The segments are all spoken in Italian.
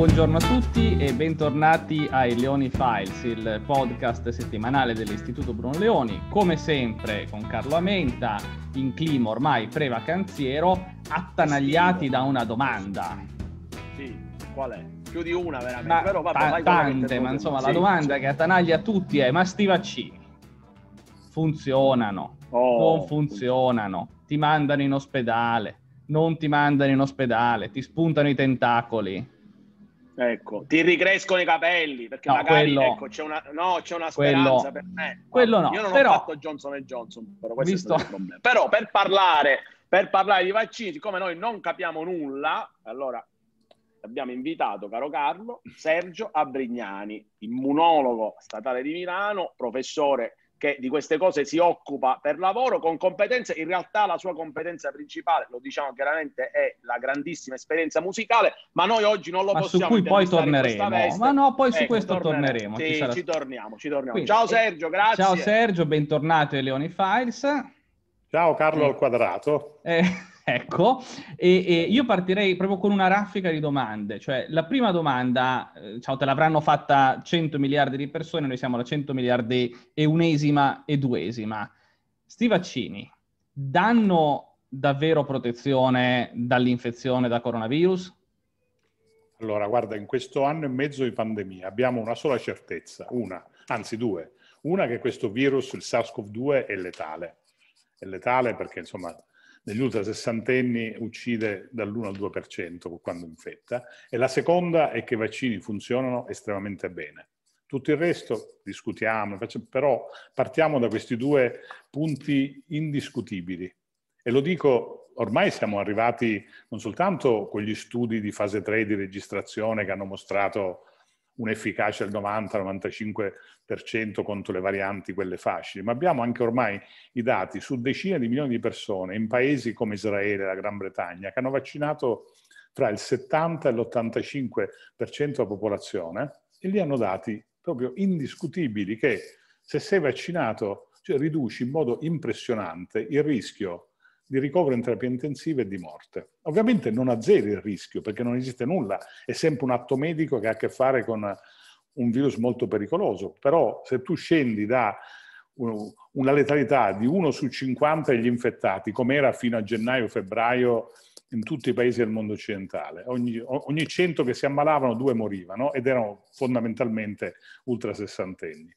buongiorno a tutti e bentornati ai Leoni Files, il podcast settimanale dell'Istituto Bruno Leoni. Come sempre con Carlo Amenta, in clima ormai pre-vacanziero, attanagliati da una domanda. Sì, qual è? Più di una veramente. Ma, Però, vabbè, t- tante, ma insomma sì, la domanda sì. che attanaglia tutti è ma sti vaccini funzionano? Oh, non funzionano? Ti mandano in ospedale? Non ti mandano in ospedale? Ti spuntano i tentacoli? Ecco, ti ricrescono i capelli perché no, magari quello, ecco, c'è, una, no, c'è una speranza per me. Quello no, Io non però, ho fatto Johnson Johnson, però visto... Però per parlare, per parlare di vaccini, siccome noi non capiamo nulla, allora abbiamo invitato, caro Carlo, Sergio Abrignani, immunologo statale di Milano, professore che di queste cose si occupa per lavoro con competenze, in realtà la sua competenza principale, lo diciamo chiaramente, è la grandissima esperienza musicale, ma noi oggi non lo ma possiamo... Su cui poi torneremo, ma no, poi ecco, su questo torneremo. torneremo. Sì, ci, sarà... ci, torniamo, ci torniamo. Quindi, ciao eh, Sergio, grazie. Ciao Sergio, bentornato ai Leoni Files. Ciao Carlo sì. al quadrato. Eh. Ecco, e, e, io partirei proprio con una raffica di domande, cioè la prima domanda, eh, te l'avranno fatta 100 miliardi di persone, noi siamo la 100 miliardi e unesima e duesima. Sti vaccini danno davvero protezione dall'infezione da coronavirus? Allora, guarda, in questo anno e mezzo di pandemia abbiamo una sola certezza, una, anzi due. Una che questo virus, il SARS-CoV-2, è letale. È letale perché, insomma, negli ultra sessantenni uccide dall'1 al 2% quando infetta, e la seconda è che i vaccini funzionano estremamente bene. Tutto il resto discutiamo, però partiamo da questi due punti indiscutibili. E lo dico, ormai siamo arrivati non soltanto con gli studi di fase 3 di registrazione che hanno mostrato un'efficacia del 90-95% contro le varianti, quelle facili, ma abbiamo anche ormai i dati su decine di milioni di persone in paesi come Israele, la Gran Bretagna, che hanno vaccinato tra il 70 e l'85% della popolazione e lì hanno dati proprio indiscutibili che se sei vaccinato cioè, riduci in modo impressionante il rischio di ricovero in terapia intensiva e di morte. Ovviamente non azzeri il rischio perché non esiste nulla, è sempre un atto medico che ha a che fare con un virus molto pericoloso, però se tu scendi da una letalità di 1 su 50 degli infettati, come era fino a gennaio-febbraio in tutti i paesi del mondo occidentale. Ogni, ogni 100 che si ammalavano, due morivano ed erano fondamentalmente ultra sessantenni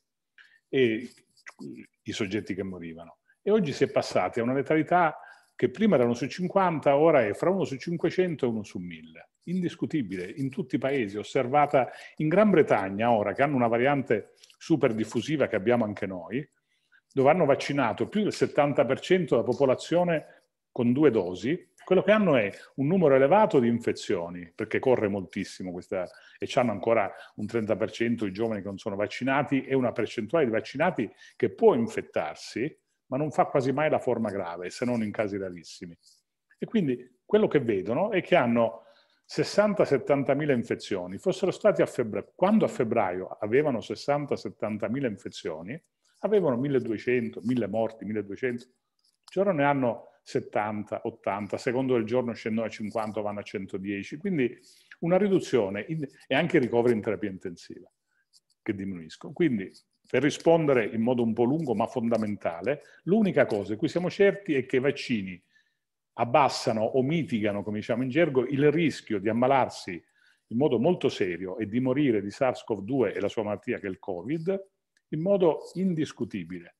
i soggetti che morivano. E oggi si è passati a una letalità che prima erano su 50, ora è fra uno su 500 e uno su 1000. Indiscutibile, in tutti i paesi, osservata in Gran Bretagna ora, che hanno una variante super diffusiva che abbiamo anche noi, dove hanno vaccinato più del 70% della popolazione con due dosi, quello che hanno è un numero elevato di infezioni, perché corre moltissimo questa, e hanno ancora un 30% i giovani che non sono vaccinati e una percentuale di vaccinati che può infettarsi, ma non fa quasi mai la forma grave, se non in casi rarissimi. E quindi quello che vedono è che hanno 60-70 mila infezioni. Fossero stati a febbraio, quando a febbraio avevano 60-70 mila infezioni, avevano 1200, 1000 morti, 1200. Ora ne hanno 70, 80, secondo il giorno scendono a 50, vanno a 110. Quindi una riduzione in, e anche i ricoveri in terapia intensiva che diminuiscono. Quindi per rispondere in modo un po' lungo ma fondamentale, l'unica cosa di cui siamo certi è che i vaccini abbassano o mitigano, come diciamo in gergo, il rischio di ammalarsi in modo molto serio e di morire di SARS-CoV-2 e la sua malattia che è il Covid in modo indiscutibile.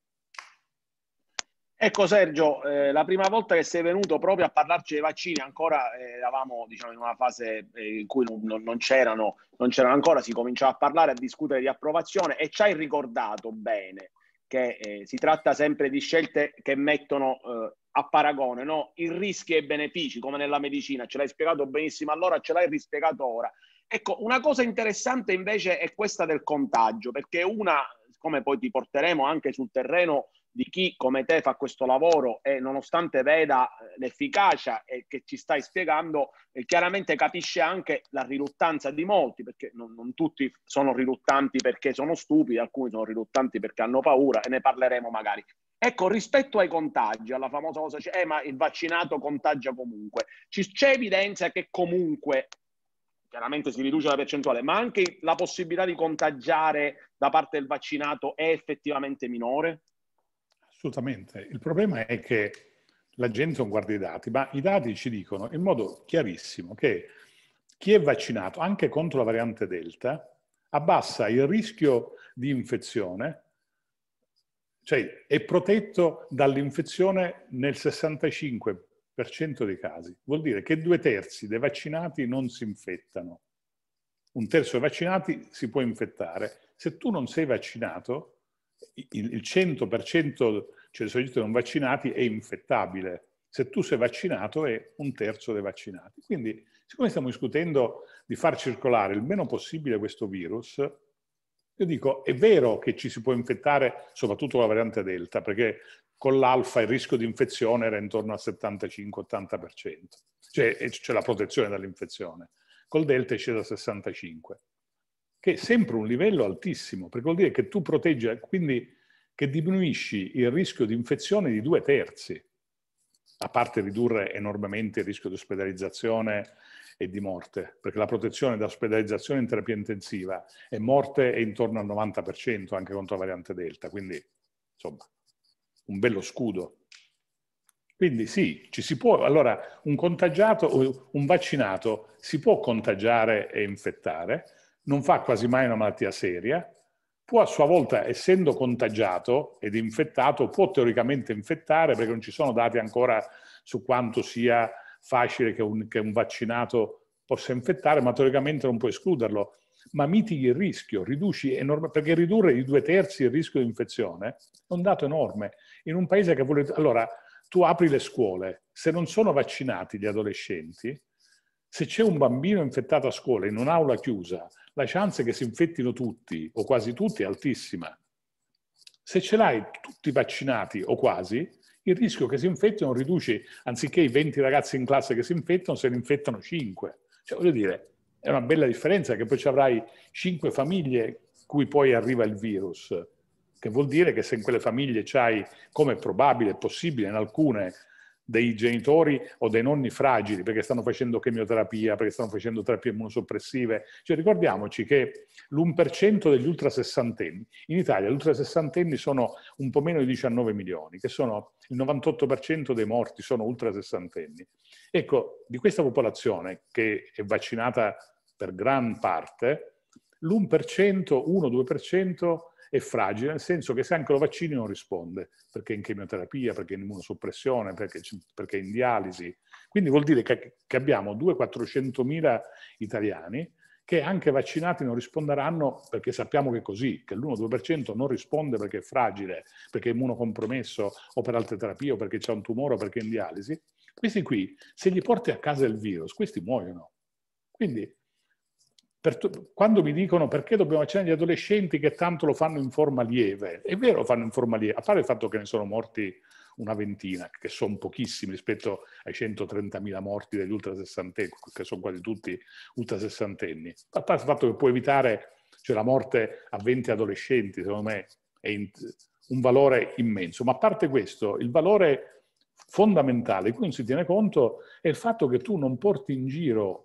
Ecco Sergio, eh, la prima volta che sei venuto proprio a parlarci dei vaccini, ancora eh, eravamo diciamo, in una fase eh, in cui non, non, c'erano, non, c'erano, ancora, si cominciava a parlare, a discutere di approvazione e ci hai ricordato bene che eh, si tratta sempre di scelte che mettono eh, a paragone no? i rischi e i benefici, come nella medicina, ce l'hai spiegato benissimo allora, ce l'hai rispiegato ora. Ecco, una cosa interessante invece è questa del contagio, perché una, come poi ti porteremo anche sul terreno, di chi come te fa questo lavoro e nonostante veda eh, l'efficacia e che ci stai spiegando, eh, chiaramente capisce anche la riluttanza di molti, perché non, non tutti sono riluttanti perché sono stupidi, alcuni sono riluttanti perché hanno paura e ne parleremo magari. Ecco, rispetto ai contagi, alla famosa cosa, eh, ma il vaccinato contagia comunque, c'è evidenza che comunque, chiaramente si riduce la percentuale, ma anche la possibilità di contagiare da parte del vaccinato è effettivamente minore? Assolutamente. Il problema è che la gente non guarda i dati, ma i dati ci dicono in modo chiarissimo che chi è vaccinato anche contro la variante Delta abbassa il rischio di infezione, cioè è protetto dall'infezione nel 65% dei casi. Vuol dire che due terzi dei vaccinati non si infettano. Un terzo dei vaccinati si può infettare. Se tu non sei vaccinato, il 100% cioè soggetti non vaccinati è infettabile. Se tu sei vaccinato è un terzo dei vaccinati. Quindi, siccome stiamo discutendo di far circolare il meno possibile questo virus, io dico, è vero che ci si può infettare soprattutto la variante Delta, perché con l'alfa il rischio di infezione era intorno al 75-80%, cioè c'è la protezione dall'infezione. Col Delta è sceso al 65% che è sempre un livello altissimo, perché vuol dire che tu proteggi, quindi che diminuisci il rischio di infezione di due terzi, a parte ridurre enormemente il rischio di ospedalizzazione e di morte, perché la protezione da ospedalizzazione in terapia intensiva e morte è intorno al 90% anche contro la variante Delta, quindi insomma un bello scudo. Quindi sì, ci si può, allora un contagiato un vaccinato si può contagiare e infettare, non fa quasi mai una malattia seria, può a sua volta, essendo contagiato ed infettato, può teoricamente infettare perché non ci sono dati ancora su quanto sia facile che un, che un vaccinato possa infettare, ma teoricamente non può escluderlo. Ma mitighi il rischio, riduci enorme, perché ridurre di due terzi il rischio di infezione è un dato enorme. In un paese che vuole... Allora, tu apri le scuole, se non sono vaccinati gli adolescenti, se c'è un bambino infettato a scuola in un'aula chiusa la chance che si infettino tutti o quasi tutti è altissima. Se ce l'hai tutti vaccinati o quasi, il rischio che si infettino riduce, anziché i 20 ragazzi in classe che si infettano, se ne infettano 5. Cioè, voglio dire, è una bella differenza che poi ci avrai 5 famiglie cui poi arriva il virus, che vuol dire che se in quelle famiglie c'hai, come è probabile è possibile in alcune, dei genitori o dei nonni fragili perché stanno facendo chemioterapia, perché stanno facendo terapie immunosoppressive. Cioè, ricordiamoci che l'1% degli ultra sessantenni, in Italia gli ultra sessantenni sono un po' meno di 19 milioni, che sono il 98% dei morti sono ultra sessantenni. Ecco, di questa popolazione che è vaccinata per gran parte, l'1%, 1-2% è fragile, nel senso che se anche lo vaccini non risponde, perché è in chemioterapia, perché è in immunosoppressione, perché, perché è in dialisi. Quindi vuol dire che, che abbiamo 2-400.000 italiani che anche vaccinati non risponderanno perché sappiamo che è così, che l'1-2% non risponde perché è fragile, perché è immunocompromesso o per altre terapie o perché c'è un tumore o perché è in dialisi. Questi qui, se gli porti a casa il virus, questi muoiono. Quindi quando mi dicono perché dobbiamo accendere gli adolescenti che tanto lo fanno in forma lieve, è vero lo fanno in forma lieve, a parte il fatto che ne sono morti una ventina, che sono pochissimi rispetto ai 130.000 morti degli ultra sessantenni, che sono quasi tutti ultra sessantenni, a parte il fatto che puoi evitare cioè, la morte a 20 adolescenti, secondo me è un valore immenso, ma a parte questo, il valore fondamentale di cui non si tiene conto è il fatto che tu non porti in giro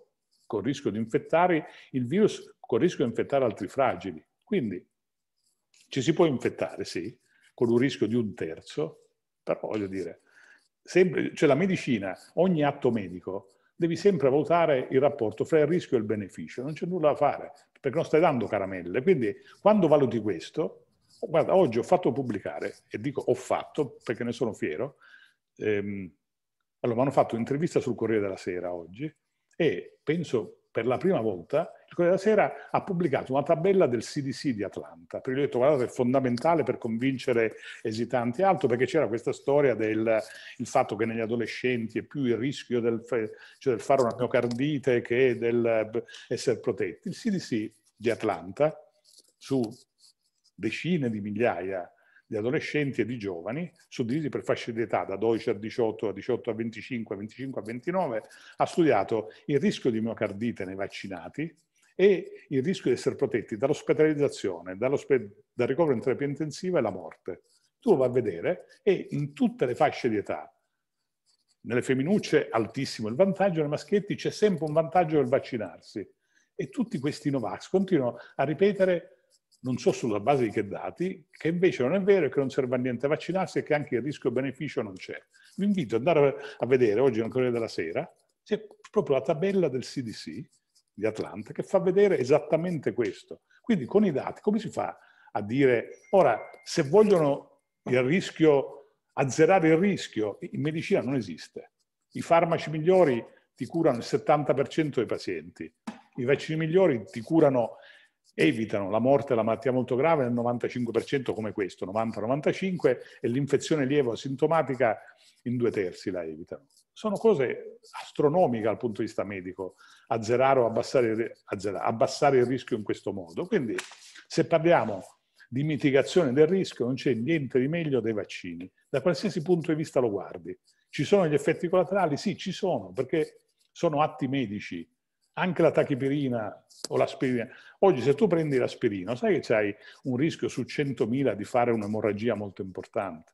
con rischio di infettare il virus, con rischio di infettare altri fragili. Quindi ci si può infettare, sì, con un rischio di un terzo, però voglio dire, sempre, cioè la medicina, ogni atto medico, devi sempre valutare il rapporto fra il rischio e il beneficio, non c'è nulla da fare, perché non stai dando caramelle. Quindi quando valuti questo, guarda, oggi ho fatto pubblicare, e dico ho fatto perché ne sono fiero, ehm, allora mi hanno fatto un'intervista sul Corriere della Sera oggi, e penso per la prima volta il Corriere della Sera ha pubblicato una tabella del CDC di Atlanta, perché gli ho detto guardate è fondamentale per convincere esitanti e altro, perché c'era questa storia del fatto che negli adolescenti è più il rischio del, cioè del fare una miocardite che del essere protetti. Il CDC di Atlanta, su decine di migliaia di adolescenti e di giovani, suddivisi per fasce di età, da 12 a 18, a 18 a 25, a 25 a 29, ha studiato il rischio di miocardite nei vaccinati e il rischio di essere protetti dall'ospedalizzazione, dal ricovero in terapia intensiva e la morte. Tu lo vai a vedere e in tutte le fasce di età, nelle femminucce altissimo il vantaggio, nei maschietti c'è sempre un vantaggio del vaccinarsi. E tutti questi Novax continuano a ripetere non so sulla base di che dati, che invece non è vero e che non serve a niente vaccinarsi e che anche il rischio-beneficio non c'è. Vi invito ad andare a vedere oggi è nel Corriere della Sera, c'è proprio la tabella del CDC di Atlanta che fa vedere esattamente questo. Quindi con i dati come si fa a dire, ora se vogliono il rischio, azzerare il rischio, in medicina non esiste. I farmaci migliori ti curano il 70% dei pazienti, i vaccini migliori ti curano evitano la morte e la malattia molto grave nel 95% come questo, 90-95, e l'infezione lieve asintomatica in due terzi la evitano. Sono cose astronomiche dal punto di vista medico, azzerare o abbassare, azzerare, abbassare il rischio in questo modo. Quindi se parliamo di mitigazione del rischio non c'è niente di meglio dei vaccini, da qualsiasi punto di vista lo guardi. Ci sono gli effetti collaterali? Sì, ci sono, perché sono atti medici anche la tachipirina o l'aspirina. Oggi se tu prendi l'aspirina, sai che c'hai un rischio su 100.000 di fare un'emorragia molto importante.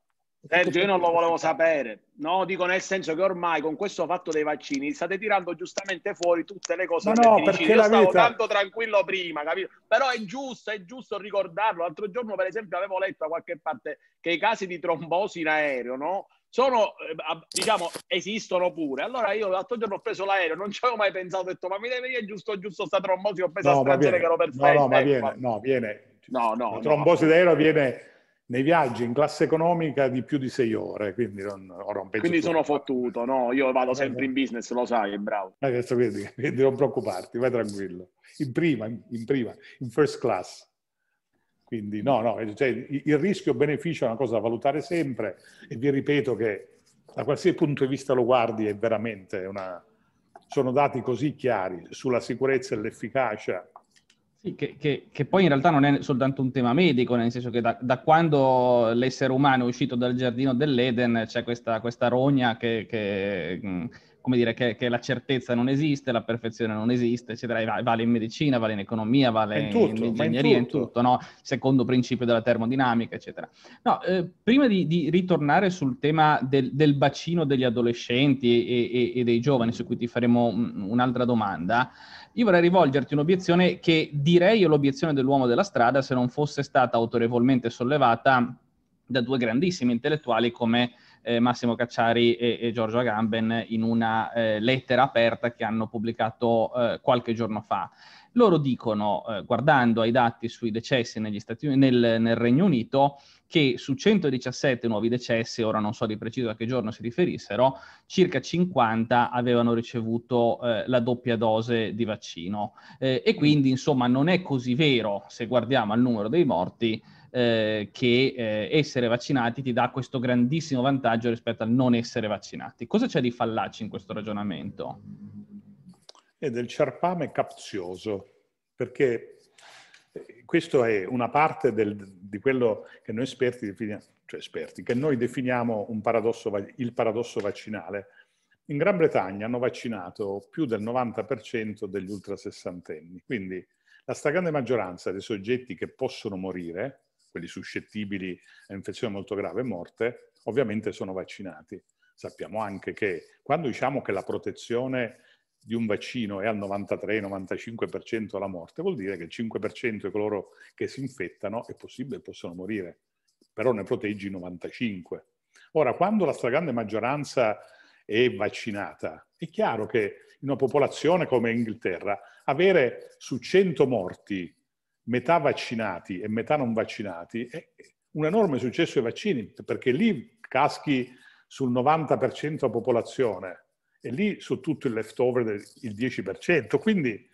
Sergio, io non lo volevo sapere. No, dico nel senso che ormai con questo fatto dei vaccini state tirando giustamente fuori tutte le cose. Ma no, perché dici, la io vita... tanto tranquillo prima, capito? Però è giusto, è giusto ricordarlo. L'altro giorno, per esempio, avevo letto da qualche parte che i casi di trombosi in aereo, no? sono, eh, diciamo, esistono pure. Allora io l'altro giorno ho preso l'aereo, non ci avevo mai pensato, ho detto ma mi deve venire giusto, giusto sta trombosi, ho preso no, la strangere che ero perfetto. No, no, ma ecco, viene, ma... no, viene. No, no, la trombosi no. d'aereo viene nei viaggi in classe economica di più di sei ore, quindi non, non Quindi sono fottuto, no? Io vado eh, sempre eh. in business, lo sai, bravo. Adesso vedi, non preoccuparti, vai tranquillo. In prima, in prima, in first class. Quindi no, no, eh, cioè, il rischio-beneficio è una cosa da valutare sempre e vi ripeto che da qualsiasi punto di vista lo guardi è veramente una... sono dati così chiari sulla sicurezza e l'efficacia. Sì, che, che, che poi in realtà non è soltanto un tema medico, nel senso che da, da quando l'essere umano è uscito dal giardino dell'Eden c'è questa, questa rogna che... che mh, mm, come dire, che, che, la certezza non esiste, la perfezione non esiste, eccetera, vale in medicina, vale in economia, vale in, tutto, in ingegneria, in tutto, in tutto no? secondo principio della termodinamica, eccetera. No, eh, prima di, di, ritornare sul tema del, del bacino degli adolescenti e, e, e, dei giovani, su cui ti faremo un'altra domanda, io vorrei rivolgerti un'obiezione che direi è l'obiezione dell'uomo della strada se non fosse stata autorevolmente sollevata da due grandissimi intellettuali come eh, Massimo Cacciari e, e, Giorgio Agamben in una eh, lettera aperta che hanno pubblicato eh, qualche giorno fa. Loro dicono, eh, guardando ai dati sui decessi Stati, nel, nel, Regno Unito, che su 117 nuovi decessi, ora non so di preciso a che giorno si riferissero, circa 50 avevano ricevuto eh, la doppia dose di vaccino. Eh, e quindi, insomma, non è così vero, se guardiamo al numero dei morti, eh, che eh, essere vaccinati ti dà questo grandissimo vantaggio rispetto al non essere vaccinati. Cosa c'è di fallaci in questo ragionamento? È del ciarpame capzioso, perché eh, questa è una parte del, di quello che noi esperti definiamo, cioè esperti, che noi definiamo paradosso, il paradosso vaccinale. In Gran Bretagna hanno vaccinato più del 90% degli ultrasessantenni, quindi la stragrande maggioranza dei soggetti che possono morire quelli suscettibili a infezione molto grave e morte, ovviamente sono vaccinati. Sappiamo anche che quando diciamo che la protezione di un vaccino è al 93-95% alla morte, vuol dire che il 5% di coloro che si infettano è possibile possono morire, però ne proteggi il 95%. Ora, quando la stragrande maggioranza è vaccinata, è chiaro che in una popolazione come Inghilterra avere su 100 morti metà vaccinati e metà non vaccinati, è un enorme successo ai vaccini, perché lì caschi sul 90% della popolazione e lì su tutto il leftover del 10%. Quindi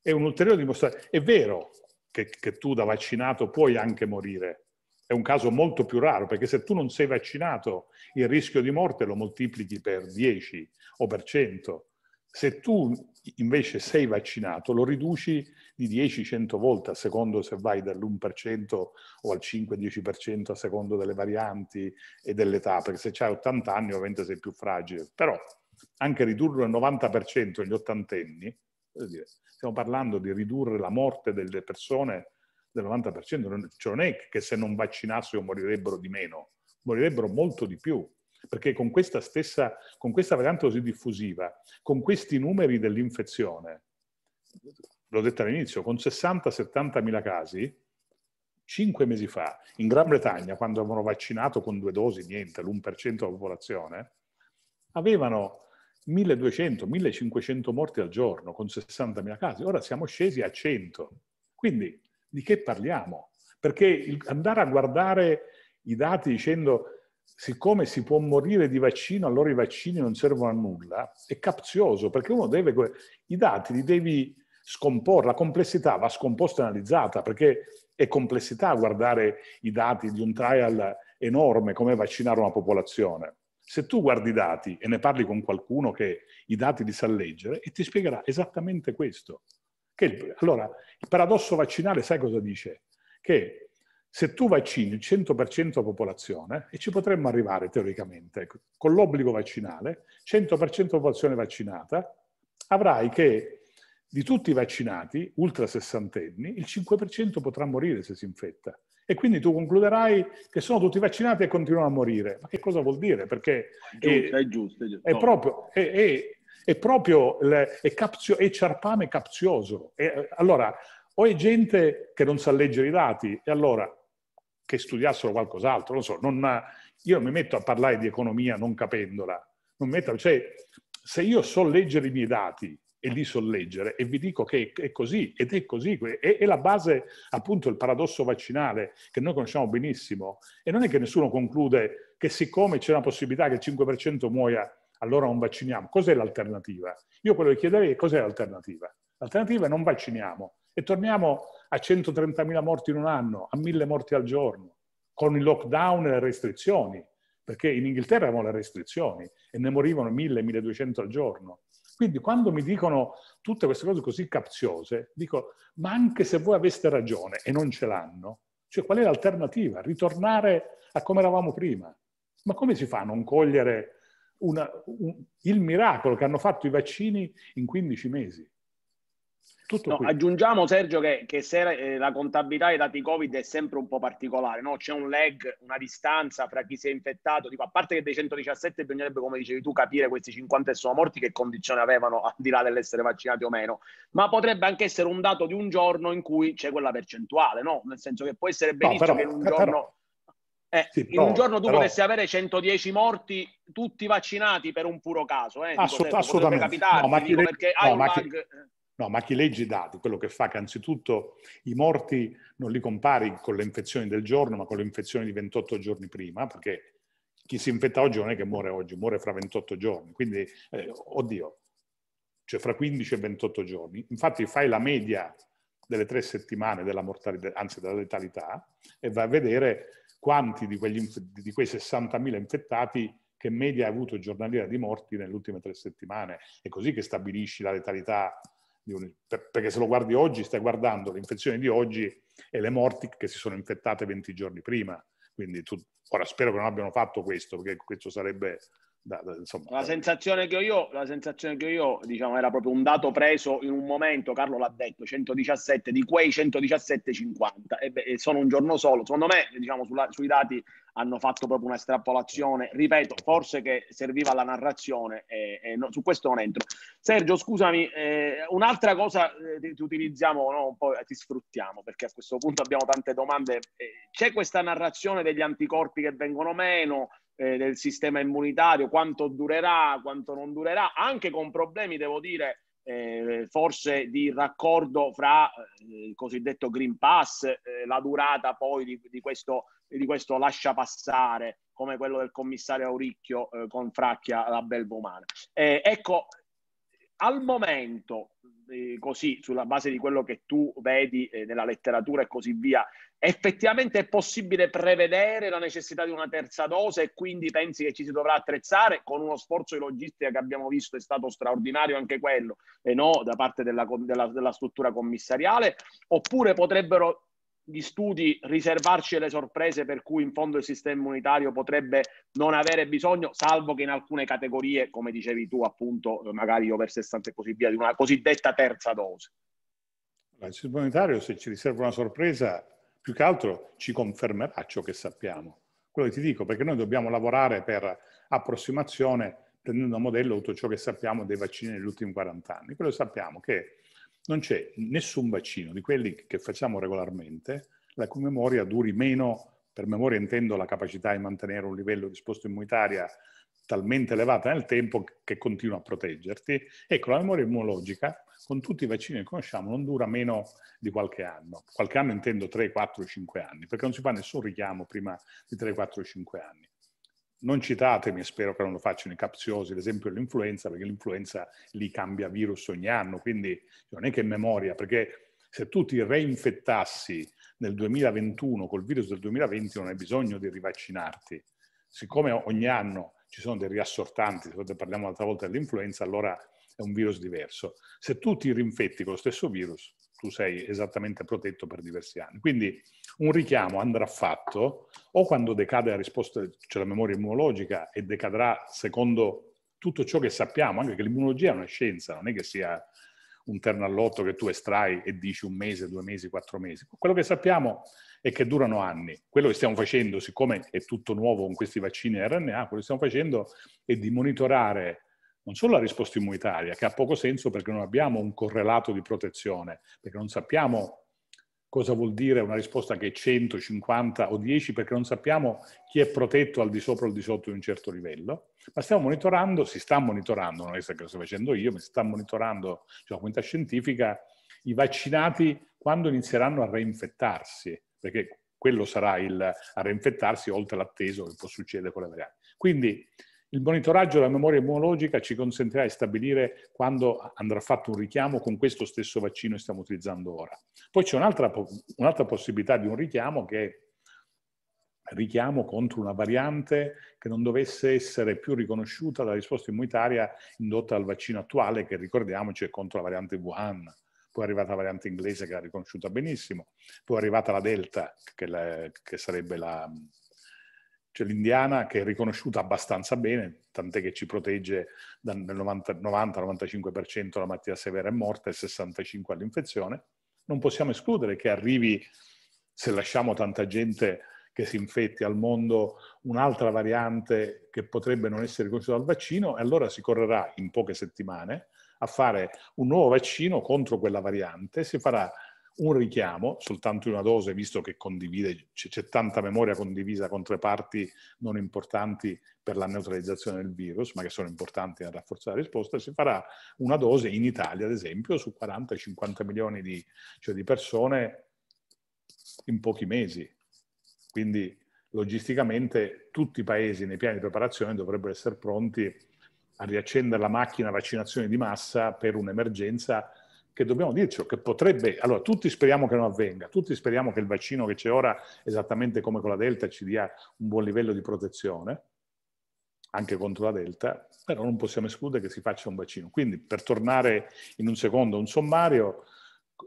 è un'ulteriore dimostrazione. È vero che, che tu da vaccinato puoi anche morire, è un caso molto più raro, perché se tu non sei vaccinato il rischio di morte lo moltiplichi per 10 o per 100. Se tu invece sei vaccinato, lo riduci di 10-100 volte a secondo se vai dall'1% o al 5-10% a secondo delle varianti e dell'età, perché se hai 80 anni ovviamente sei più fragile. Però anche ridurlo al 90% negli ottantenni, dire, stiamo parlando di ridurre la morte delle persone del 90%, cioè non è che se non vaccinassero morirebbero di meno, morirebbero molto di più perché con questa stessa, con questa variante così diffusiva, con questi numeri dell'infezione, l'ho detto all'inizio, con 60-70 mila casi, cinque mesi fa, in Gran Bretagna, quando avevano vaccinato con due dosi, niente, l'1% della popolazione, avevano 1200-1500 morti al giorno con 60 mila casi, ora siamo scesi a 100. Quindi di che parliamo? Perché andare a guardare i dati dicendo siccome si può morire di vaccino, allora i vaccini non servono a nulla, è capzioso perché uno deve, i dati li devi scomporre, la complessità va scomposta e analizzata perché è complessità guardare i dati di un trial enorme come vaccinare una popolazione. Se tu guardi i dati e ne parli con qualcuno che i dati li sa leggere e ti spiegherà esattamente questo. Che, allora, il paradosso vaccinale sai cosa dice? Che se tu vaccini il 100% popolazione, e ci potremmo arrivare teoricamente, con l'obbligo vaccinale, 100% popolazione vaccinata, avrai che di tutti i vaccinati, ultra sessantenni, il 5% potrà morire se si infetta. E quindi tu concluderai che sono tutti vaccinati e continuano a morire. Ma che cosa vuol dire? Perché giusto, è, è, giusto, è, giusto. è proprio, è, è proprio capzio, è ciarpame capzioso. allora, o è gente che non sa leggere i dati, e allora che studiassero qualcos'altro, non so, non, io mi metto a parlare di economia non capendola, non metto, cioè, se io so leggere i miei dati e li so leggere e vi dico che è così ed è così, è, è la base appunto il paradosso vaccinale che noi conosciamo benissimo e non è che nessuno conclude che siccome c'è una possibilità che il 5% muoia allora non vacciniamo, cos'è l'alternativa? Io quello che chiederei è cos'è l'alternativa? L'alternativa è non vacciniamo, e torniamo a 130.000 morti in un anno, a 1.000 morti al giorno, con il lockdown e le restrizioni, perché in Inghilterra avevamo le restrizioni e ne morivano 1.000, 1.200 al giorno. Quindi quando mi dicono tutte queste cose così capziose, dico, ma anche se voi aveste ragione e non ce l'hanno, cioè qual è l'alternativa? Ritornare a come eravamo prima. Ma come si fa a non cogliere una, un, il miracolo che hanno fatto i vaccini in 15 mesi? Tutto no, qui. aggiungiamo Sergio che, che se, eh, la contabilità dei dati Covid è sempre un po' particolare, no? c'è un lag, una distanza fra chi si è infettato, Dico, a parte che dei 117 bisognerebbe, come dicevi tu, capire questi 50 sono morti che condizioni avevano al di là dell'essere vaccinati o meno, ma potrebbe anche essere un dato di un giorno in cui c'è quella percentuale, no? nel senso che può essere benissimo no, però, che in un giorno... Però... Eh, sì, in un giorno tu però... potessi avere 110 morti, tutti vaccinati per un puro caso, eh? Assolut- Dico, assolutamente. Capitare, no, ma... perché no, hai un lag... Che eh. No, ma chi legge i dati, quello che fa che anzitutto i morti non li compari con le infezioni del giorno, ma con le infezioni di 28 giorni prima, perché chi si infetta oggi non è che muore oggi, muore fra 28 giorni. Quindi, eh, oddio, cioè fra 15 e 28 giorni. Infatti fai la media delle tre settimane della mortalità, anzi della letalità, e vai a vedere quanti di, quegli, di quei 60.000 infettati che media ha avuto giornaliera di morti nelle ultime tre settimane. È così che stabilisci la letalità perché se lo guardi oggi stai guardando le infezioni di oggi e le morti che si sono infettate 20 giorni prima. Quindi tu, ora spero che non abbiano fatto questo, perché questo sarebbe da, da, insomma, la, eh. sensazione che ho io, la sensazione che ho io, diciamo, era proprio un dato preso in un momento, Carlo l'ha detto, 117, di quei 117,50 e, beh, e sono un giorno solo. Secondo me, diciamo, sulla, sui dati hanno fatto proprio un'estrapolazione, ripeto, forse che serviva alla narrazione, e, e no, su questo non entro. Sergio, scusami, eh, un'altra cosa eh, ti, ti utilizziamo, no? poi eh, ti sfruttiamo, perché a questo punto abbiamo tante domande. Eh, c'è questa narrazione degli anticorpi che vengono meno, eh, del sistema immunitario, quanto durerà, quanto non durerà, anche con problemi, devo dire, eh, forse di raccordo fra eh, il cosiddetto Green Pass, eh, la durata poi di, di, questo, di questo lascia passare, come quello del commissario Auricchio eh, con Fracchia la Belvomana. Eh, ecco, al momento, eh, così sulla base di quello che tu vedi nella letteratura e così via, effettivamente è possibile prevedere la necessità di una terza dose e quindi pensi che ci si dovrà attrezzare con uno sforzo di logistica che abbiamo visto è stato straordinario anche quello e no da parte della, della, della struttura commissariale oppure potrebbero gli studi riservarci le sorprese per cui in fondo il sistema immunitario potrebbe non avere bisogno, salvo che in alcune categorie, come dicevi tu appunto, magari over 60 e così via, di una cosiddetta terza dose. Il sistema immunitario se ci riserva una sorpresa più che altro ci confermerà ciò che sappiamo. Quello che ti dico, perché noi dobbiamo lavorare per approssimazione prendendo a modello tutto ciò che sappiamo dei vaccini negli ultimi 40 anni. Quello che sappiamo è che non c'è nessun vaccino di quelli che facciamo regolarmente la cui memoria duri meno, per memoria intendo la capacità di mantenere un livello di risposta immunitaria talmente elevata nel tempo che continua a proteggerti. Ecco, la memoria immunologica con tutti i vaccini che conosciamo non dura meno di qualche anno. Qualche anno intendo 3, 4, 5 anni, perché non si fa nessun richiamo prima di 3, 4, 5 anni. Non citatemi, spero che non lo facciano i capziosi, esempio l'influenza, perché l'influenza lì cambia virus ogni anno, quindi non è che memoria, perché se tu ti reinfettassi nel 2021 col virus del 2020 non hai bisogno di rivaccinarti. Siccome ogni anno ci sono dei riassortanti, parliamo l'altra volta dell'influenza, allora è un virus diverso. Se tu ti rinfetti con lo stesso virus, tu sei esattamente protetto per diversi anni. Quindi un richiamo andrà fatto o quando decade la risposta, cioè la memoria immunologica, e decadrà secondo tutto ciò che sappiamo, anche che l'immunologia è una scienza, non è che sia un terno all'otto che tu estrai e dici un mese, due mesi, quattro mesi. Quello che sappiamo e che durano anni. Quello che stiamo facendo, siccome è tutto nuovo con questi vaccini RNA, quello che stiamo facendo è di monitorare non solo la risposta immunitaria, che ha poco senso perché non abbiamo un correlato di protezione, perché non sappiamo cosa vuol dire una risposta che è 100, 50 o 10, perché non sappiamo chi è protetto al di sopra o al di sotto di un certo livello, ma stiamo monitorando, si sta monitorando, non è che lo sto facendo io, ma si sta monitorando cioè, la comunità scientifica, i vaccinati quando inizieranno a reinfettarsi perché quello sarà il, a reinfettarsi oltre l'atteso che può succedere con le varianti. Quindi il monitoraggio della memoria immunologica ci consentirà di stabilire quando andrà fatto un richiamo con questo stesso vaccino che stiamo utilizzando ora. Poi c'è un'altra, un'altra possibilità di un richiamo che è richiamo contro una variante che non dovesse essere più riconosciuta dalla risposta immunitaria indotta dal vaccino attuale, che ricordiamoci è contro la variante Wuhan, poi è arrivata la variante inglese che l'ha riconosciuta benissimo, poi è arrivata la Delta, che, la, che sarebbe la, cioè l'indiana, che è riconosciuta abbastanza bene, tant'è che ci protegge dal 90-95% la malattia severa e morta e 65% all'infezione. Non possiamo escludere che arrivi, se lasciamo tanta gente che si infetti al mondo un'altra variante che potrebbe non essere riconosciuta dal vaccino e allora si correrà in poche settimane a fare un nuovo vaccino contro quella variante, si farà un richiamo, soltanto in una dose, visto che condivide, c'è tanta memoria condivisa con tre parti non importanti per la neutralizzazione del virus, ma che sono importanti a rafforzare la risposta, si farà una dose in Italia, ad esempio, su 40-50 milioni di, cioè di persone in pochi mesi. Quindi logisticamente tutti i paesi nei piani di preparazione dovrebbero essere pronti a riaccendere la macchina vaccinazione di massa per un'emergenza che dobbiamo dirci che potrebbe, allora tutti speriamo che non avvenga, tutti speriamo che il vaccino che c'è ora, esattamente come con la Delta, ci dia un buon livello di protezione, anche contro la Delta, però non possiamo escludere che si faccia un vaccino. Quindi per tornare in un secondo un sommario,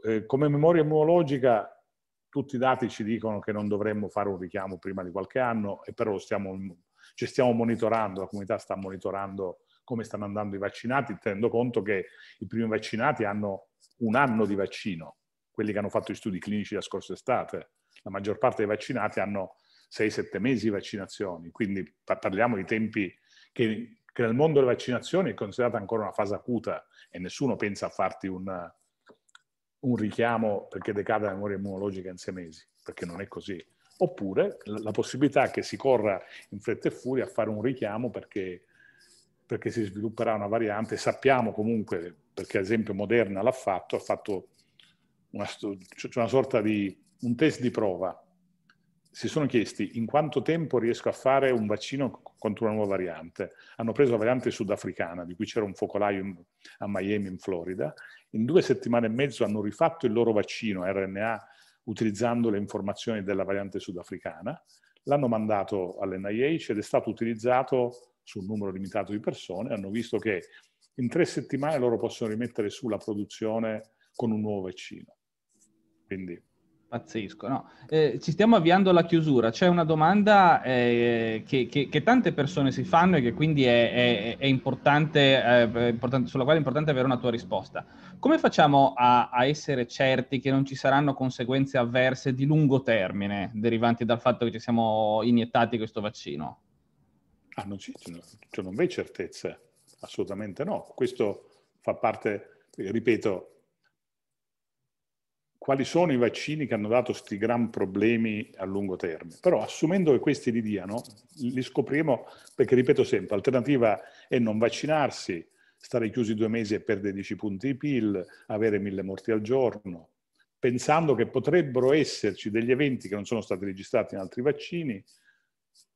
eh, come memoria immunologica tutti i dati ci dicono che non dovremmo fare un richiamo prima di qualche anno e però stiamo, ci stiamo monitorando, la comunità sta monitorando come stanno andando i vaccinati, tenendo conto che i primi vaccinati hanno un anno di vaccino, quelli che hanno fatto gli studi clinici la scorsa estate. La maggior parte dei vaccinati hanno 6-7 mesi di vaccinazioni, quindi parliamo di tempi che, che nel mondo delle vaccinazioni è considerata ancora una fase acuta e nessuno pensa a farti un, un richiamo perché decada la memoria immunologica in 6 mesi, perché non è così. Oppure la, la possibilità che si corra in fretta e furia a fare un richiamo perché perché si svilupperà una variante. Sappiamo comunque, perché ad esempio Moderna l'ha fatto, ha fatto una, cioè una sorta di un test di prova. Si sono chiesti in quanto tempo riesco a fare un vaccino contro una nuova variante. Hanno preso la variante sudafricana, di cui c'era un focolaio a Miami, in Florida. In due settimane e mezzo hanno rifatto il loro vaccino RNA utilizzando le informazioni della variante sudafricana. L'hanno mandato all'NIH ed è stato utilizzato su un numero limitato di persone, hanno visto che in tre settimane loro possono rimettere su la produzione con un nuovo vaccino. Quindi... Pazzesco, no? eh, ci stiamo avviando alla chiusura. C'è una domanda eh, che, che, che, tante persone si fanno e che quindi è, è, è, importante, eh, è, importante, sulla quale è importante avere una tua risposta. Come facciamo a, a, essere certi che non ci saranno conseguenze avverse di lungo termine derivanti dal fatto che ci siamo iniettati questo vaccino? Ah, non c'è, cioè non v'è certezza, assolutamente no. Questo fa parte, eh, ripeto, quali sono i vaccini che hanno dato questi gran problemi a lungo termine. Però assumendo che questi li diano, li scopriremo, perché ripeto sempre, l'alternativa è non vaccinarsi, stare chiusi due mesi e perdere 10 punti di PIL, avere mille morti al giorno, pensando che potrebbero esserci degli eventi che non sono stati registrati in altri vaccini,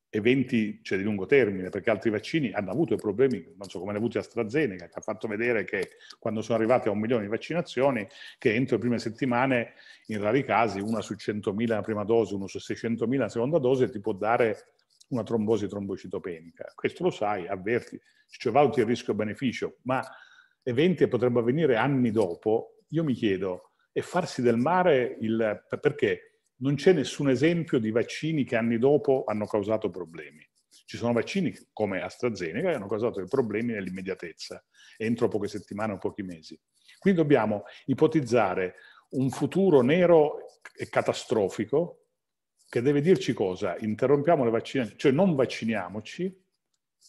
eventi cioè, di lungo termine, perché altri vaccini hanno avuto i problemi, non so come ne ha avuti AstraZeneca, che ha fatto vedere che quando sono arrivati a un milione di vaccinazioni, che entro le prime settimane, in rari casi, una su 100.000 la prima dose, una su 600.000 la seconda dose, ti può dare una trombosi trombocitopenica. Questo lo sai, avverti, cioè valuti il rischio-beneficio, ma eventi che potrebbero avvenire anni dopo, io mi chiedo, e farsi del mare il, perché? non c'è nessun esempio di vaccini che anni dopo hanno causato problemi. Ci sono vaccini come AstraZeneca che hanno causato dei problemi nell'immediatezza, entro poche settimane o pochi mesi. Quindi dobbiamo ipotizzare un futuro nero e catastrofico che deve dirci cosa? Interrompiamo le vaccinazioni, cioè non vacciniamoci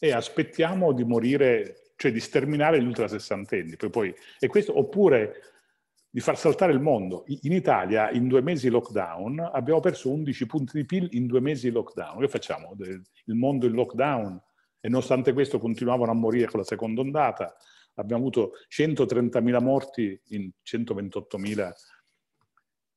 e aspettiamo di morire, cioè di sterminare gli ultrasessantenni. Poi, poi, e questo, oppure di far saltare il mondo. In Italia, in due mesi lockdown, abbiamo perso 11 punti di PIL in due mesi lockdown. Che facciamo? Il mondo in lockdown? E nonostante questo continuavano a morire con la seconda ondata. Abbiamo avuto 130.000 morti in 128.000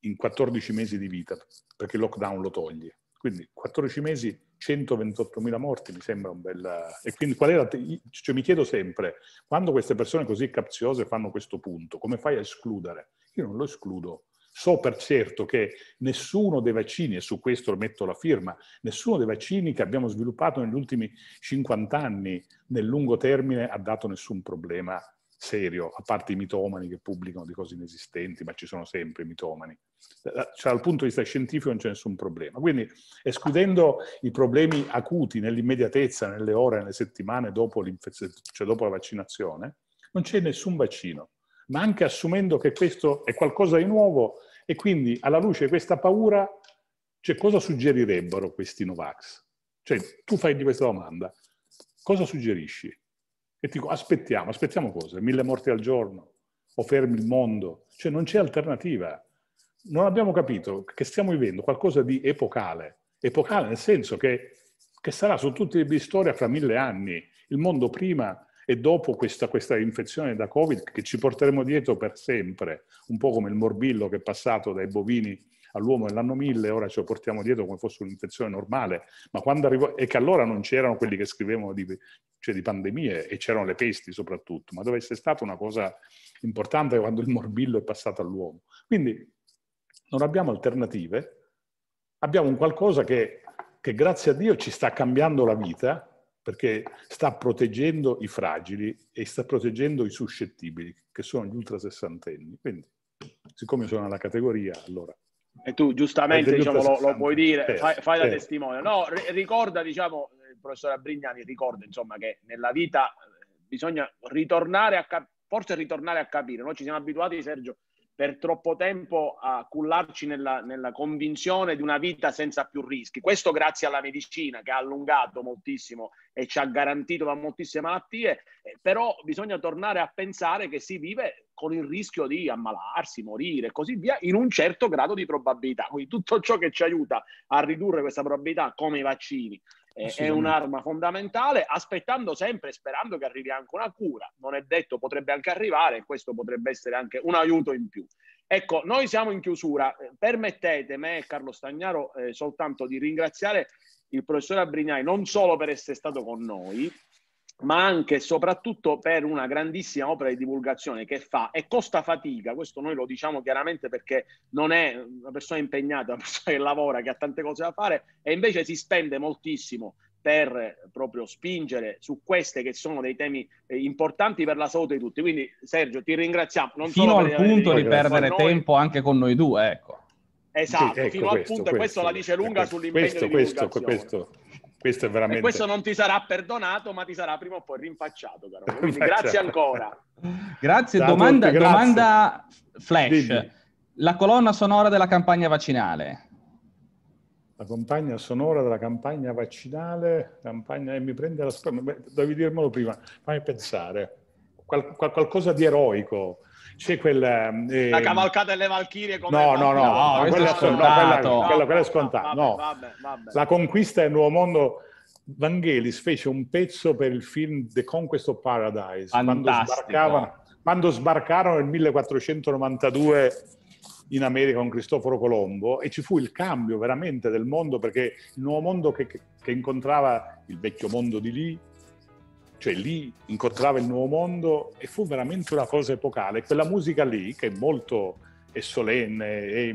in 14 mesi di vita, perché il lockdown lo toglie. Quindi 14 mesi, 128.000 morti, mi sembra un bel... E quindi qual era... Cioè, mi chiedo sempre, quando queste persone così capziose fanno questo punto, come fai a escludere? Io non lo escludo. So per certo che nessuno dei vaccini, e su questo metto la firma, nessuno dei vaccini che abbiamo sviluppato negli ultimi 50 anni nel lungo termine ha dato nessun problema serio, a parte i mitomani che pubblicano di cose inesistenti, ma ci sono sempre i mitomani. Cioè, dal punto di vista scientifico non c'è nessun problema. Quindi, escludendo i problemi acuti nell'immediatezza, nelle ore, nelle settimane dopo, cioè dopo la vaccinazione, non c'è nessun vaccino. Ma anche assumendo che questo è qualcosa di nuovo e quindi alla luce di questa paura, cioè, cosa suggerirebbero questi Novax? Cioè, tu fai di questa domanda, cosa suggerisci? E dico, aspettiamo, aspettiamo cosa? Mille morti al giorno o fermi il mondo? Cioè non c'è alternativa. Non abbiamo capito che stiamo vivendo qualcosa di epocale. Epocale nel senso che, che sarà su tutti i libri di storia fra mille anni. Il mondo prima e dopo questa, questa, infezione da Covid che ci porteremo dietro per sempre, un po' come il morbillo che è passato dai bovini all'uomo nell'anno 1000, ora ce lo portiamo dietro come fosse un'infezione normale, ma quando arrivò, e che allora non c'erano quelli che scrivevano di, cioè di pandemie e c'erano le pesti soprattutto, ma dovesse stata una cosa importante quando il morbillo è passato all'uomo. Quindi non abbiamo alternative, abbiamo un qualcosa che, che grazie a Dio ci sta cambiando la vita, perché sta proteggendo i fragili e sta proteggendo i suscettibili, che sono gli ultra sessantenni. Quindi, siccome sono nella categoria, allora e tu giustamente diciamo, lo, lo, puoi dire, per, fai, fai per. da testimone. No, ricorda, diciamo, il professore Abrignani ricorda insomma, che nella vita eh, bisogna ritornare a capire, forse ritornare a capire. Noi ci siamo abituati, Sergio, per troppo tempo a cullarci nella, nella, convinzione di una vita senza più rischi. Questo grazie alla medicina che ha allungato moltissimo e ci ha garantito da moltissime malattie, eh, però bisogna tornare a pensare che si vive con il rischio di ammalarsi, morire e così via, in un certo grado di probabilità. Quindi tutto ciò che ci aiuta a ridurre questa probabilità, come i vaccini, è un'arma fondamentale, aspettando sempre, sperando che arrivi anche una cura. Non è detto, potrebbe anche arrivare e questo potrebbe essere anche un aiuto in più. Ecco, noi siamo in chiusura. Eh, permettete me e Carlo Stagnaro eh, soltanto di ringraziare il professore Abrignai non solo per essere stato con noi, ma anche e soprattutto per una grandissima opera di divulgazione che fa e costa fatica, questo noi lo diciamo chiaramente perché non è una persona impegnata, una persona che lavora, che ha tante cose da fare e invece si spende moltissimo per proprio spingere su queste che sono dei temi eh, importanti per la salute di tutti. Quindi Sergio ti ringraziamo. Non fino al punto di perdere tempo noi. anche con noi due, ecco. Esatto, sì, ecco, fino questo, al punto, questo, questo la dice lunga questo, sull'impegno questo, di questo, questo. Questo è veramente... E questo non ti sarà perdonato, ma ti sarà prima o poi rinfacciato, grazie ancora. grazie. Ciao domanda, grazie. domanda flash. Dimmi. La colonna sonora della campagna vaccinale. La compagna sonora della campagna vaccinale, campagna, e eh, mi prende la storia, devi dirmelo prima, fammi pensare, Qual, qualcosa di eroico, c'è quel... Eh... La cavalcata delle Valchirie come... No, no, no, no, no, è scontato. No, è scontata. La conquista del nuovo mondo... Vangelis fece un pezzo per il film The Conquest of Paradise quando, quando sbarcarono nel 1492 in America con Cristoforo Colombo e ci fu il cambio veramente del mondo perché il nuovo mondo che, che, che incontrava il vecchio mondo di lì cioè lì incontrava il nuovo mondo e fu veramente una cosa epocale. Quella musica lì, che è molto è solenne, è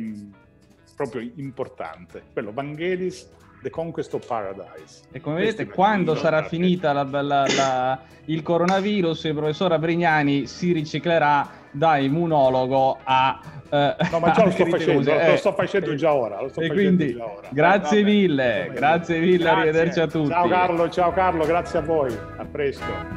proprio importante, quello Vangelis The Conquest of Paradise. E come vedete, quando sarà finita la, la, la, il coronavirus, il professor Brignani si riciclerà da immunologo a... Eh, no, ma già lo sto, facendo, eh, lo sto eh. facendo, già ora. Lo sto e quindi, già ora. Grazie, mille, grazie mille, grazie arrivederci a tutti. Ciao Carlo, ciao Carlo, grazie a voi, a presto.